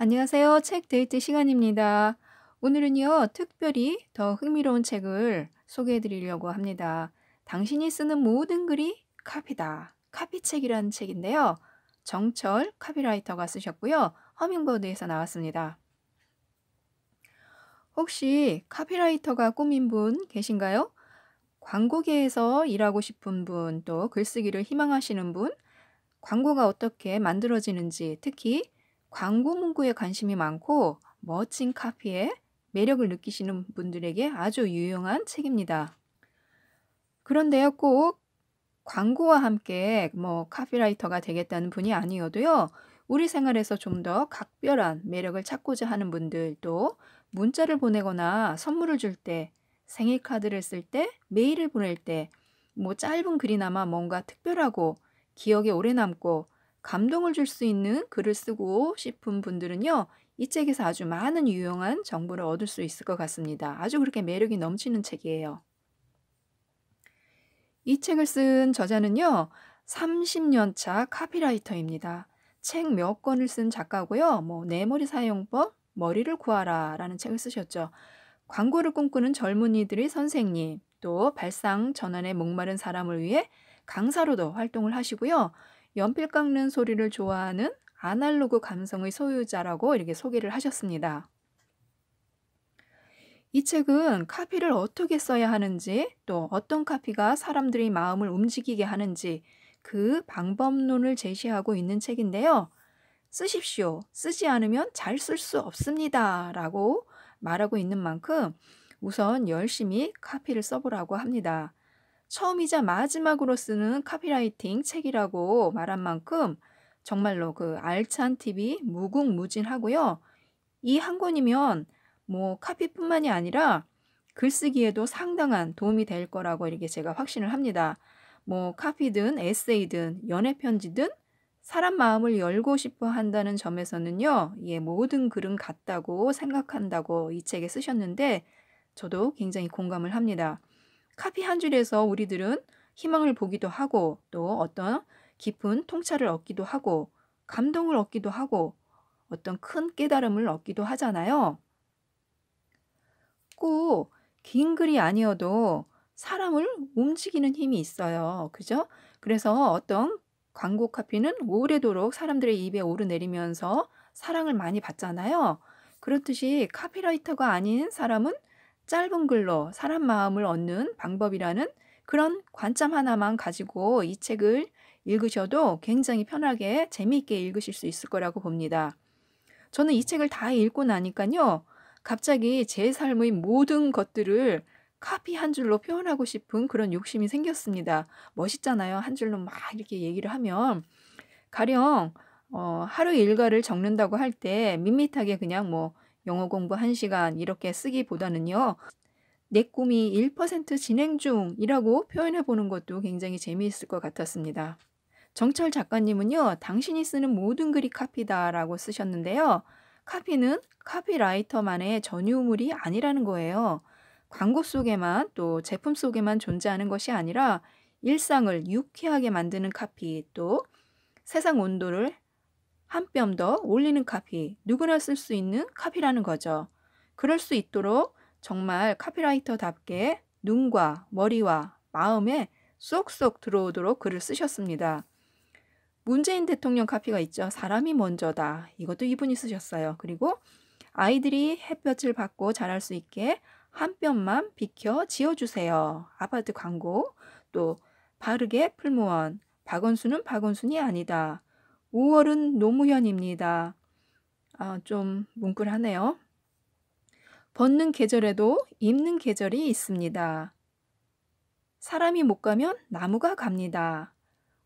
안녕하세요. 책 데이트 시간입니다. 오늘은요, 특별히 더 흥미로운 책을 소개해 드리려고 합니다. 당신이 쓰는 모든 글이 카피다. 카피책이라는 책인데요. 정철 카피라이터가 쓰셨고요. 허밍버드에서 나왔습니다. 혹시 카피라이터가 꿈인 분 계신가요? 광고계에서 일하고 싶은 분, 또 글쓰기를 희망하시는 분, 광고가 어떻게 만들어지는지, 특히 광고 문구에 관심이 많고 멋진 카피에 매력을 느끼시는 분들에게 아주 유용한 책입니다. 그런데요, 꼭 광고와 함께 뭐 카피라이터가 되겠다는 분이 아니어도요, 우리 생활에서 좀 더 각별한 매력을 찾고자 하는 분들 도 문자를 보내거나 선물을 줄 때, 생일 카드를 쓸 때, 메일을 보낼 때, 뭐 짧은 글이나마 뭔가 특별하고 기억에 오래 남고 감동을 줄 수 있는 글을 쓰고 싶은 분들은요. 이 책에서 아주 많은 유용한 정보를 얻을 수 있을 것 같습니다. 아주 그렇게 매력이 넘치는 책이에요. 이 책을 쓴 저자는요. 30년 차 카피라이터입니다. 책 몇 권을 쓴 작가고요. 뭐 내 머리 사용법, 머리를 구하라라는 책을 쓰셨죠. 광고를 꿈꾸는 젊은이들의 선생님, 또 발상 전환에 목마른 사람을 위해 강사로도 활동을 하시고요. 연필 깎는 소리를 좋아하는 아날로그 감성의 소유자라고 이렇게 소개를 하셨습니다. 이 책은 카피를 어떻게 써야 하는지 또 어떤 카피가 사람들의 마음을 움직이게 하는지 그 방법론을 제시하고 있는 책인데요. 쓰십시오. 쓰지 않으면 잘 쓸 수 없습니다. 라고 말하고 있는 만큼 우선 열심히 카피를 써보라고 합니다. 처음이자 마지막으로 쓰는 카피라이팅 책이라고 말한 만큼 정말로 그 알찬 팁이 무궁무진하고요. 이 한 권이면 뭐 카피뿐만이 아니라 글쓰기에도 상당한 도움이 될 거라고 이렇게 제가 확신을 합니다. 뭐 카피든 에세이든 연애 편지든 사람 마음을 열고 싶어 한다는 점에서는요. 예, 모든 글은 같다고 생각한다고 이 책에 쓰셨는데 저도 굉장히 공감을 합니다. 카피 한 줄에서 우리들은 희망을 보기도 하고 또 어떤 깊은 통찰을 얻기도 하고 감동을 얻기도 하고 어떤 큰 깨달음을 얻기도 하잖아요. 꼭 긴 글이 아니어도 사람을 움직이는 힘이 있어요. 그죠? 그래서 어떤 광고 카피는 오래도록 사람들의 입에 오르내리면서 사랑을 많이 받잖아요. 그렇듯이 카피라이터가 아닌 사람은 짧은 글로 사람 마음을 얻는 방법이라는 그런 관점 하나만 가지고 이 책을 읽으셔도 굉장히 편하게 재미있게 읽으실 수 있을 거라고 봅니다. 저는 이 책을 다 읽고 나니까요. 갑자기 제 삶의 모든 것들을 카피 한 줄로 표현하고 싶은 그런 욕심이 생겼습니다. 멋있잖아요. 한 줄로 막 이렇게 얘기를 하면. 가령, 어, 하루 일과를 적는다고 할 때 밋밋하게 그냥 뭐 영어 공부 1시간 이렇게 쓰기보다는요. 내 꿈이 1% 진행 중이라고 표현해 보는 것도 굉장히 재미있을 것 같았습니다. 정철 작가님은요, 당신이 쓰는 모든 글이 카피다라고 쓰셨는데요. 카피는 카피라이터만의 전유물이 아니라는 거예요. 광고 속에만 또 제품 속에만 존재하는 것이 아니라 일상을 유쾌하게 만드는 카피 또 세상 온도를 한뼘더 올리는 카피, 누구나 쓸 수 있는 카피라는 거죠. 그럴 수 있도록 정말 카피라이터답게 눈과 머리와 마음에 쏙쏙 들어오도록 글을 쓰셨습니다. 문재인 대통령 카피가 있죠. 사람이 먼저다. 이것도 이분이 쓰셨어요. 그리고 아이들이 햇볕을 받고 자랄 수 있게 한 뼘만 비켜 지어주세요. 아파트 광고 또 바르게 풀무원 박원순은 박원순이 아니다. 5월은 노무현입니다. 아, 좀 뭉클하네요. 벗는 계절에도 입는 계절이 있습니다. 사람이 못 가면 나무가 갑니다.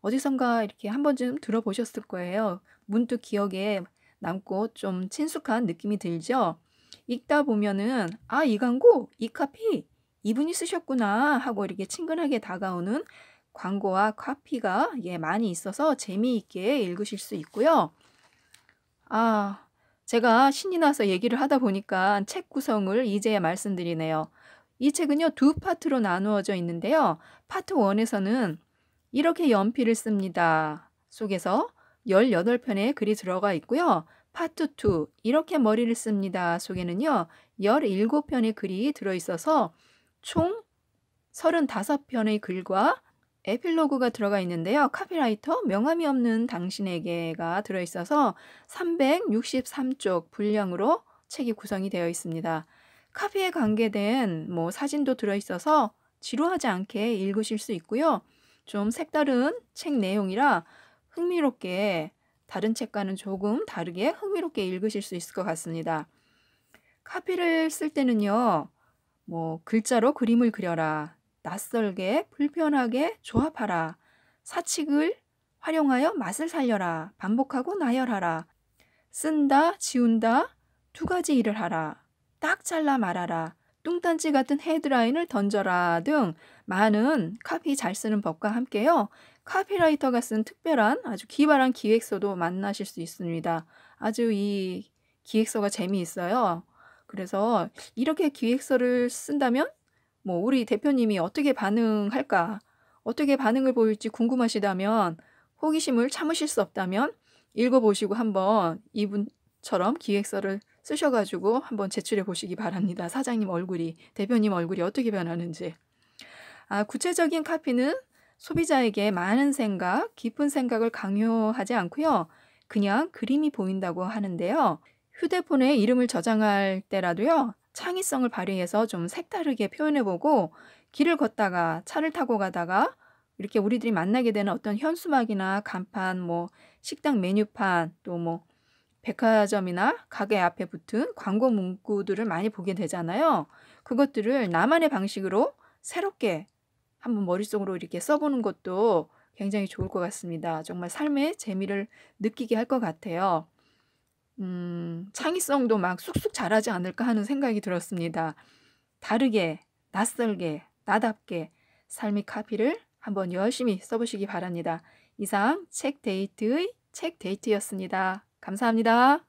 어디선가 이렇게 한 번쯤 들어보셨을 거예요. 문득 기억에 남고 좀 친숙한 느낌이 들죠? 읽다 보면은, 아, 이 광고, 이 카피, 이분이 쓰셨구나 하고 이렇게 친근하게 다가오는 광고와 카피가 예, 많이 있어서 재미있게 읽으실 수 있고요. 아, 제가 신이 나서 얘기를 하다 보니까 책 구성을 이제야 말씀드리네요. 이 책은요, 두 파트로 나누어져 있는데요. 파트 1에서는 이렇게 연필을 씁니다. 속에서 18편의 글이 들어가 있고요. 파트 2, 이렇게 머리를 씁니다. 속에는요, 17편의 글이 들어있어서 총 35편의 글과 에필로그가 들어가 있는데요. 카피라이터 명함이 없는 당신에게가 들어있어서 363쪽 분량으로 책이 구성이 되어 있습니다. 카피에 관계된 뭐 사진도 들어있어서 지루하지 않게 읽으실 수 있고요. 좀 색다른 책 내용이라 흥미롭게 다른 책과는 조금 다르게 흥미롭게 읽으실 수 있을 것 같습니다. 카피를 쓸 때는요, 뭐 글자로 그림을 그려라, 낯설게 불편하게 조합하라. 사칙을 활용하여 맛을 살려라. 반복하고 나열하라. 쓴다, 지운다, 두 가지 일을 하라. 딱 잘라 말아라 뚱딴지 같은 헤드라인을 던져라 등 많은 카피 잘 쓰는 법과 함께요. 카피라이터가 쓴 특별한 아주 기발한 기획서도 만나실 수 있습니다. 아주 이 기획서가 재미있어요. 그래서 이렇게 기획서를 쓴다면 뭐 우리 대표님이 어떻게 반응할까, 어떻게 반응을 보일지 궁금하시다면 호기심을 참으실 수 없다면 읽어보시고 한번 이분처럼 기획서를 쓰셔가지고 한번 제출해 보시기 바랍니다. 사장님 얼굴이, 대표님 얼굴이 어떻게 변하는지. 아, 구체적인 카피는 소비자에게 많은 생각, 깊은 생각을 강요하지 않고요. 그냥 그림이 보인다고 하는데요. 휴대폰에 이름을 저장할 때라도요. 창의성을 발휘해서 좀 색다르게 표현해보고 길을 걷다가 차를 타고 가다가 이렇게 우리들이 만나게 되는 어떤 현수막이나 간판, 뭐 식당 메뉴판, 또 뭐 백화점이나 가게 앞에 붙은 광고 문구들을 많이 보게 되잖아요. 그것들을 나만의 방식으로 새롭게 한번 머릿속으로 이렇게 써보는 것도 굉장히 좋을 것 같습니다. 정말 삶의 재미를 느끼게 할 것 같아요. 음, 창의성도 막 쑥쑥 자라지 않을까 하는 생각이 들었습니다. 다르게, 낯설게, 나답게 삶의 카피를 한번 열심히 써보시기 바랍니다. 이상 책 데이트의 책 데이트였습니다. 감사합니다.